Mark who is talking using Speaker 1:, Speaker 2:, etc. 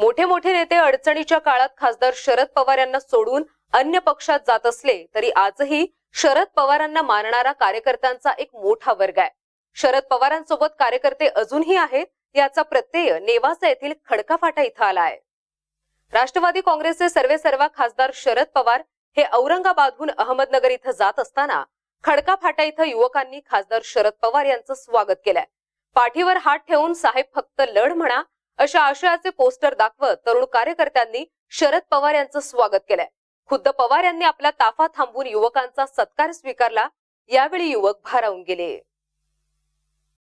Speaker 1: मोठे मोठे नेते अडचणीच्या काळात खासदार शरद पवार यांना सोडून अन्य पक्षात जात असले तरी आजही शरद पवारांना मानणारा कार्यकर्त्यांचा एक मोठा वर्ग आहे शरद पवारांसोबत कार्यकर्ते अजूनही आहेत याचा प्रत्यय नेवासा येथील खडका फाटा इथं आला आहे राष्ट्रवादी काँग्रेसचे सर्वे सर्वा खासदार शरद पवार हे औरंगाबादहून अहमदनगर इथं जात असताना खडका फाटा इथं युवकांनी खासदार शरद पवार यांचं स्वागत केलंय पाठीवर हात ठेवून साहेब फक्त लढ म्हणा अशा आशयाचे पोस्टर दाखवत तरुण कार्यकर्त्यांनी शरद पवार यांचं स्वागत केलंय खुद्द पवार यांनी आपला ताफा थांबून युवकांचा सत्कार स्वीकारला यावेळी युवक भारावून गेले